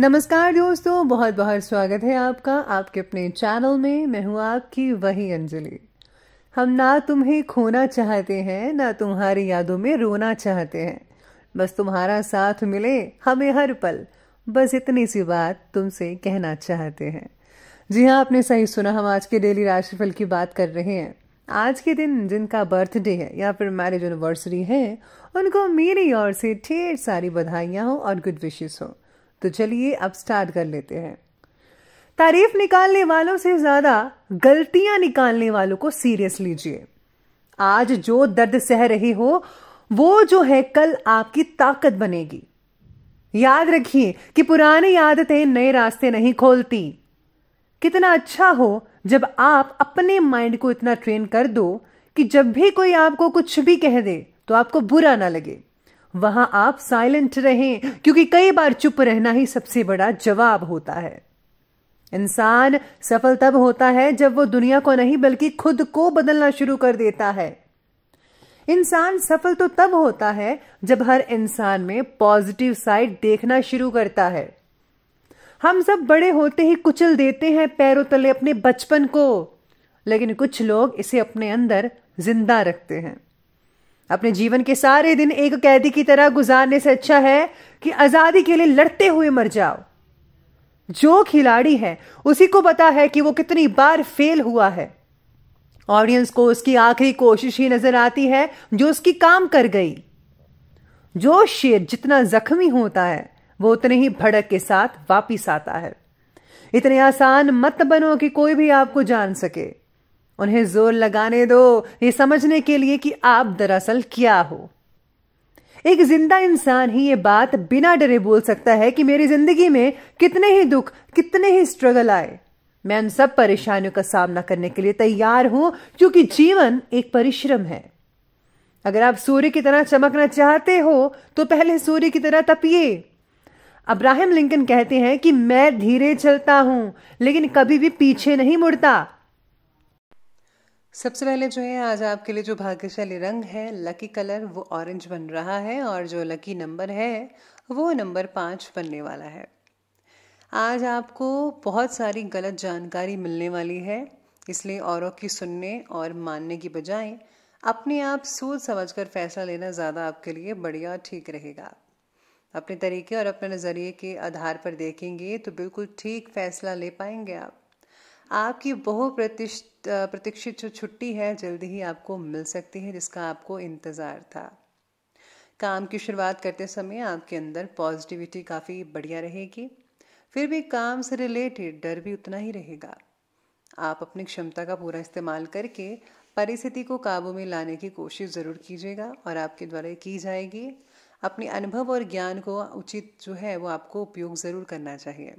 नमस्कार दोस्तों बहुत बहुत स्वागत है आपका आपके अपने चैनल में मैं हूँ आपकी वही अंजलि हम ना तुम्हें खोना चाहते हैं ना तुम्हारी यादों में रोना चाहते हैं बस तुम्हारा साथ मिले हमें हर पल बस इतनी सी बात तुमसे कहना चाहते हैं जी हाँ आपने सही सुना हम आज के डेली राशिफल की बात कर रहे हैं आज के दिन जिनका बर्थडे है या फिर मैरिज एनिवर्सरी है उनको मेरी ओर से ढेर सारी बधाइयाँ हो और गुड विशेस हो तो चलिए अब स्टार्ट कर लेते हैं तारीफ निकालने वालों से ज्यादा गलतियां निकालने वालों को सीरियस लीजिए आज जो दर्द सह रहे हो वो जो है कल आपकी ताकत बनेगी याद रखिए कि पुरानी आदतें नए रास्ते नहीं खोलती कितना अच्छा हो जब आप अपने माइंड को इतना ट्रेन कर दो कि जब भी कोई आपको कुछ भी कह दे तो आपको बुरा ना लगे वहां आप साइलेंट रहें क्योंकि कई बार चुप रहना ही सबसे बड़ा जवाब होता है इंसान सफल तब होता है जब वो दुनिया को नहीं बल्कि खुद को बदलना शुरू कर देता है इंसान सफल तो तब होता है जब हर इंसान में पॉजिटिव साइड देखना शुरू करता है हम सब बड़े होते ही कुचल देते हैं पैरों तले अपने बचपन को लेकिन कुछ लोग इसे अपने अंदर जिंदा रखते हैं अपने जीवन के सारे दिन एक कैदी की तरह गुजारने से अच्छा है कि आजादी के लिए लड़ते हुए मर जाओ जो खिलाड़ी है उसी को पता है कि वो कितनी बार फेल हुआ है ऑडियंस को उसकी आखिरी कोशिश ही नजर आती है जो उसकी काम कर गई जो शेर जितना जख्मी होता है वो उतने ही भड़क के साथ वापिस आता है इतने आसान मत बनो कि कोई भी आपको जान सके उन्हें जोर लगाने दो ये समझने के लिए कि आप दरअसल क्या हो एक जिंदा इंसान ही ये बात बिना डरे बोल सकता है कि मेरी जिंदगी में कितने ही दुख कितने ही स्ट्रगल आए मैं उन सब परेशानियों का सामना करने के लिए तैयार हूं क्योंकि जीवन एक परिश्रम है अगर आप सूर्य की तरह चमकना चाहते हो तो पहले सूर्य की तरह तपिए अब्राहम लिंकन कहते हैं कि मैं धीरे चलता हूं लेकिन कभी भी पीछे नहीं मुड़ता सबसे पहले जो है आज आपके लिए जो भाग्यशाली रंग है लकी कलर वो ऑरेंज बन रहा है और जो लकी नंबर है वो नंबर पाँच बनने वाला है आज आपको बहुत सारी गलत जानकारी मिलने वाली है इसलिए औरों की सुनने और मानने की बजाय अपने आप सोच समझ कर फैसला लेना ज़्यादा आपके लिए बढ़िया ठीक रहेगा अपने तरीके और अपने नज़रिए के आधार पर देखेंगे तो बिल्कुल ठीक फैसला ले पाएंगे आप आपकी बहु प्रतीक्षित जो छुट्टी है जल्दी ही आपको मिल सकती है जिसका आपको इंतज़ार था काम की शुरुआत करते समय आपके अंदर पॉजिटिविटी काफ़ी बढ़िया रहेगी फिर भी काम से रिलेटेड डर भी उतना ही रहेगा आप अपनी क्षमता का पूरा इस्तेमाल करके परिस्थिति को काबू में लाने की कोशिश ज़रूर कीजिएगा और आपके द्वारा की जाएगी अपने अनुभव और ज्ञान को उचित जो है वो आपको उपयोग ज़रूर करना चाहिए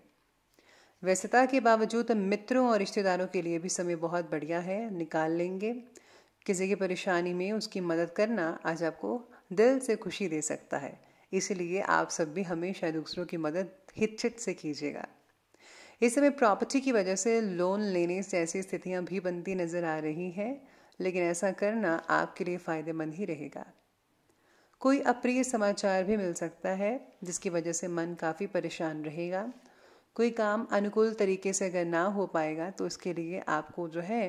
व्यस्तता के बावजूद मित्रों और रिश्तेदारों के लिए भी समय बहुत बढ़िया है निकाल लेंगे किसी की परेशानी में उसकी मदद करना आज आपको दिल से खुशी दे सकता है इसलिए आप सब भी हमेशा दूसरों की मदद हिचित से कीजिएगा इस समय प्रॉपर्टी की वजह से लोन लेने से जैसी स्थितियां भी बनती नजर आ रही हैं लेकिन ऐसा करना आपके लिए फ़ायदेमंद ही रहेगा कोई अप्रिय समाचार भी मिल सकता है जिसकी वजह से मन काफ़ी परेशान रहेगा कोई काम अनुकूल तरीके से अगर ना हो पाएगा तो उसके लिए आपको जो है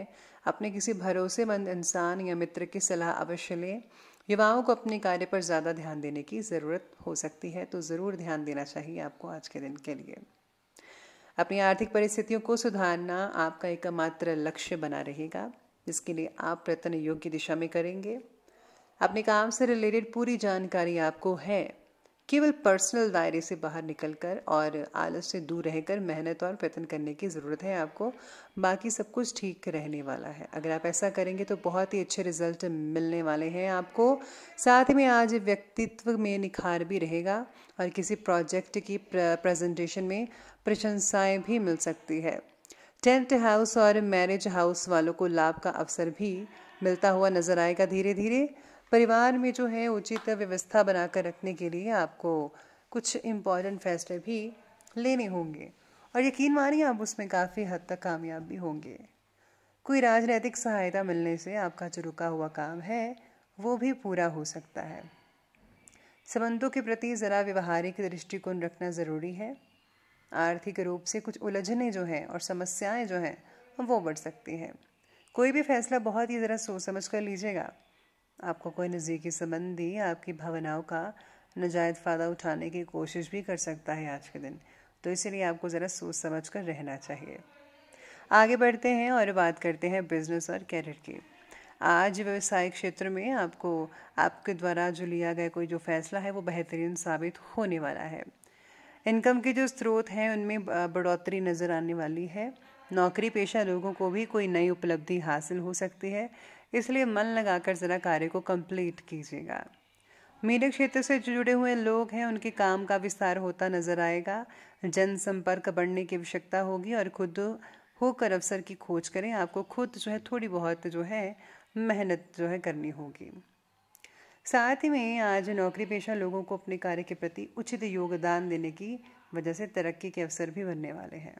अपने किसी भरोसेमंद इंसान या मित्र की सलाह अवश्य लें युवाओं को अपने कार्य पर ज़्यादा ध्यान देने की ज़रूरत हो सकती है तो ज़रूर ध्यान देना चाहिए आपको आज के दिन के लिए अपनी आर्थिक परिस्थितियों को सुधारना आपका एकमात्र लक्ष्य बना रहेगा जिसके लिए आप प्रयत्न योग्य दिशा में करेंगे अपने काम से रिलेटेड पूरी जानकारी आपको है केवल पर्सनल दायरे से बाहर निकलकर और आलस से दूर रहकर मेहनत और प्रयत्न करने की ज़रूरत है आपको बाकी सब कुछ ठीक रहने वाला है अगर आप ऐसा करेंगे तो बहुत ही अच्छे रिजल्ट मिलने वाले हैं आपको साथ में आज व्यक्तित्व में निखार भी रहेगा और किसी प्रोजेक्ट की प्रेजेंटेशन में प्रशंसाएं भी मिल सकती है टेंट हाउस और मैरिज हाउस वालों को लाभ का अवसर भी मिलता हुआ नजर आएगा धीरे धीरे परिवार में जो है उचित व्यवस्था बनाकर रखने के लिए आपको कुछ इम्पॉर्टेंट फैसले भी लेने होंगे और यकीन मानिए आप उसमें काफ़ी हद तक कामयाब भी होंगे कोई राजनैतिक सहायता मिलने से आपका जो रुका हुआ काम है वो भी पूरा हो सकता है संबंधों के प्रति ज़रा व्यवहारिक दृष्टिकोण रखना ज़रूरी है आर्थिक रूप से कुछ उलझने जो हैं और समस्याएं जो हैं वो बढ़ सकती हैं कोई भी फैसला बहुत ही ज़रा सोच समझ कर लीजिएगा आपको कोई नज़दीकी संबंधी आपकी भावनाओं का नजायज फ़ायदा उठाने की कोशिश भी कर सकता है आज के दिन तो इसीलिए आपको ज़रा सोच समझ कर रहना चाहिए आगे बढ़ते हैं और बात करते हैं बिजनेस और कैरियर की आज व्यवसायिक क्षेत्र में आपको आपके द्वारा जो लिया गया कोई जो फैसला है वो बेहतरीन साबित होने वाला है इनकम के जो स्रोत हैं उनमें बढ़ोतरी नज़र आने वाली है नौकरी पेशा लोगों को भी कोई नई उपलब्धि हासिल हो सकती है इसलिए मन लगाकर ज़रा कार्य को कंप्लीट कीजिएगा मीडिया क्षेत्र से जुड़े हुए लोग हैं उनके काम का विस्तार होता नजर आएगा जनसंपर्क बढ़ने की आवश्यकता होगी और खुद होकर अवसर की खोज करें आपको खुद जो है थोड़ी बहुत जो है मेहनत जो है करनी होगी साथ ही में आज नौकरी पेशा लोगों को अपने कार्य के प्रति उचित योगदान देने की वजह से तरक्की के अवसर भी बनने वाले हैं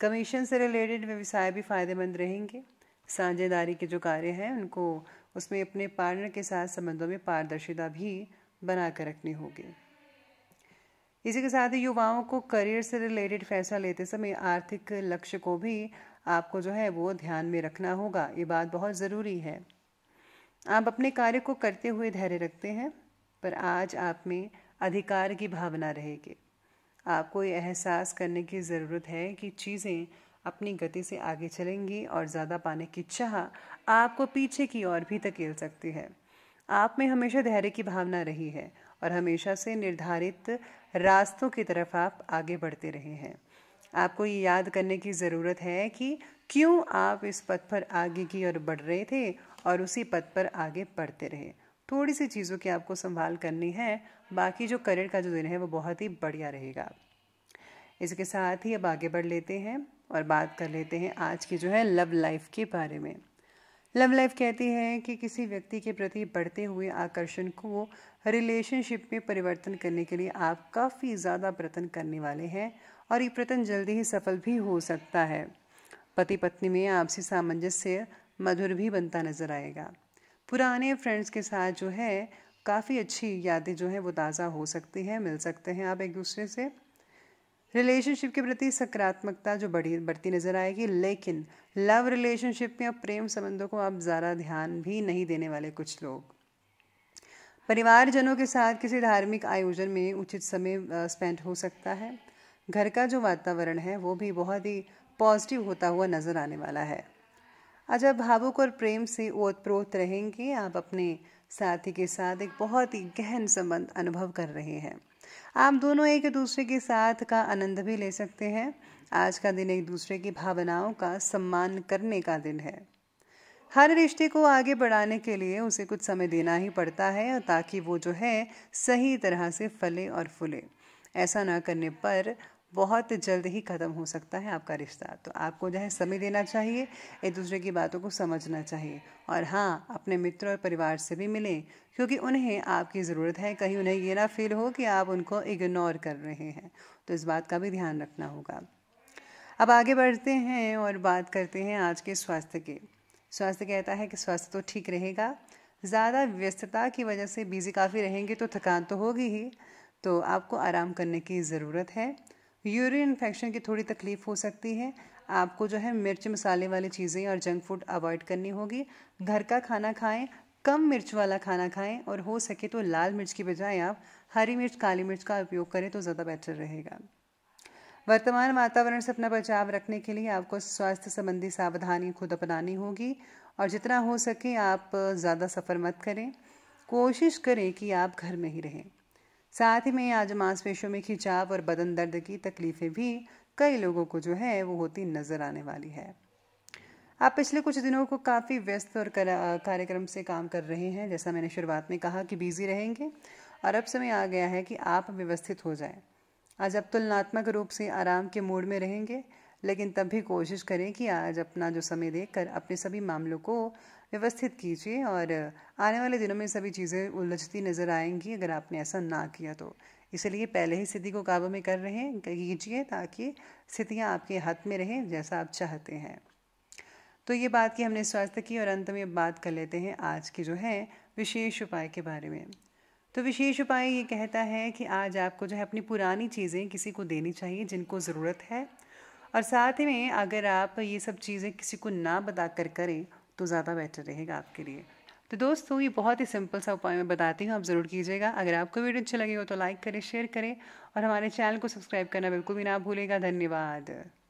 कमीशन से रिलेटेड व्यवसाय भी फायदेमंद रहेंगे साझेदारी के जो कार्य हैं उनको उसमें अपने पार्टनर के साथ संबंधों में पारदर्शिता भी बना कर रखनी होगी इसी के साथ ही युवाओं को करियर से रिलेटेड फैसला लेते समय आर्थिक लक्ष्य को भी आपको जो है वो ध्यान में रखना होगा ये बात बहुत ज़रूरी है आप अपने कार्य को करते हुए धैर्य रखते हैं पर आज आप में अधिकार की भावना रहेगी आपको ये एहसास करने की ज़रूरत है कि चीज़ें अपनी गति से आगे चलेंगी और ज़्यादा पाने की चाह आपको पीछे की ओर भी धकेल सकती है आप में हमेशा धैर्य की भावना रही है और हमेशा से निर्धारित रास्तों की तरफ आप आगे बढ़ते रहे हैं आपको ये याद करने की ज़रूरत है कि क्यों आप इस पथ पर आगे की ओर बढ़ रहे थे और उसी पथ पर आगे बढ़ते रहे थोड़ी सी चीज़ों की आपको संभाल करनी है बाकी जो करियर का जो दिन है वो बहुत ही बढ़िया रहेगा इसके साथ ही अब आगे बढ़ लेते हैं और बात कर लेते हैं आज की जो है लव लाइफ के बारे में लव लाइफ कहती है कि किसी व्यक्ति के प्रति बढ़ते हुए आकर्षण को रिलेशनशिप में परिवर्तन करने के लिए आप काफ़ी ज़्यादा प्रयत्न करने वाले हैं और ये प्रयत्न जल्दी ही सफल भी हो सकता है पति पत्नी में आपसी सामंजस्य मधुर भी बनता नजर आएगा पुराने फ्रेंड्स के साथ जो है काफ़ी अच्छी यादें जो है वो ताज़ा हो सकती हैं मिल सकते हैं आप एक दूसरे से रिलेशनशिप के प्रति सकारात्मकता जो बढ़ी बढ़ती नज़र आएगी लेकिन लव रिलेशनशिप में और प्रेम संबंधों को आप ज़्यादा ध्यान भी नहीं देने वाले कुछ लोग परिवारजनों के साथ किसी धार्मिक आयोजन में उचित समय स्पेंड हो सकता है घर का जो वातावरण है वो भी बहुत ही पॉजिटिव होता हुआ नज़र आने वाला है आज अच्छा, आप भावुक और प्रेम से ओतप्रोत रहेंगे आप अपने साथी के साथ एक बहुत ही गहन संबंध अनुभव कर रहे हैं आप दोनों एक दूसरे के साथ का आनंद भी ले सकते हैं आज का दिन एक दूसरे की भावनाओं का सम्मान करने का दिन है हर रिश्ते को आगे बढ़ाने के लिए उसे कुछ समय देना ही पड़ता है ताकि वो जो है सही तरह से फले और फूले ऐसा ना करने पर बहुत जल्द ही ख़त्म हो सकता है आपका रिश्ता तो आपको जो है समय देना चाहिए एक दूसरे की बातों को समझना चाहिए और हाँ अपने मित्र और परिवार से भी मिलें क्योंकि उन्हें आपकी ज़रूरत है कहीं उन्हें ये ना फील हो कि आप उनको इग्नोर कर रहे हैं तो इस बात का भी ध्यान रखना होगा अब आगे बढ़ते हैं और बात करते हैं आज के स्वास्थ्य के स्वास्थ्य कहता है कि स्वास्थ्य तो ठीक रहेगा ज़्यादा व्यस्तता की वजह से बिजी काफ़ी रहेंगे तो थकान तो होगी ही तो आपको आराम करने की ज़रूरत है यूरिन इन्फेक्शन की थोड़ी तकलीफ हो सकती है आपको जो है मिर्च मसाले वाली चीज़ें और जंक फूड अवॉइड करनी होगी घर का खाना खाएं कम मिर्च वाला खाना खाएं और हो सके तो लाल मिर्च की बजाय आप हरी मिर्च काली मिर्च का उपयोग करें तो ज़्यादा बेटर रहेगा वर्तमान वातावरण से अपना बचाव रखने के लिए आपको स्वास्थ्य संबंधी सावधानी खुद अपनानी होगी और जितना हो सके आप ज़्यादा सफ़र मत करें कोशिश करें कि आप घर में ही रहें साथ ही में आज मांसपेशियों में खिंचाव और बदन दर्द की तकलीफ़ें भी कई लोगों को जो है वो होती नज़र आने वाली है आप पिछले कुछ दिनों को काफ़ी व्यस्त और कार्यक्रम से काम कर रहे हैं जैसा मैंने शुरुआत में कहा कि बिज़ी रहेंगे और अब समय आ गया है कि आप व्यवस्थित हो जाए आज आप तुलनात्मक रूप से आराम के मूड में रहेंगे लेकिन तब भी कोशिश करें कि आज अपना जो समय देख कर अपने सभी मामलों को व्यवस्थित कीजिए और आने वाले दिनों में सभी चीज़ें उलझती नज़र आएंगी अगर आपने ऐसा ना किया तो इसलिए पहले ही स्थिति को काबू में कर रहे हैं कीजिए ताकि स्थितियाँ आपके हाथ में रहें जैसा आप चाहते हैं तो ये बात की हमने स्वास्थ्य की और अंत में बात कर लेते हैं आज की जो है विशेष उपाय के बारे में तो विशेष उपाय ये कहता है कि आज आपको जो है अपनी पुरानी चीज़ें किसी को देनी चाहिए जिनको ज़रूरत है और साथ ही में अगर आप ये सब चीज़ें किसी को ना बता कर करें तो ज़्यादा बेटर रहेगा आपके लिए तो दोस्तों ये बहुत ही सिंपल सा उपाय मैं बताती हूँ आप ज़रूर कीजिएगा अगर आपको वीडियो अच्छी लगी हो तो लाइक करें शेयर करें और हमारे चैनल को सब्सक्राइब करना बिल्कुल भी ना भूलेगा धन्यवाद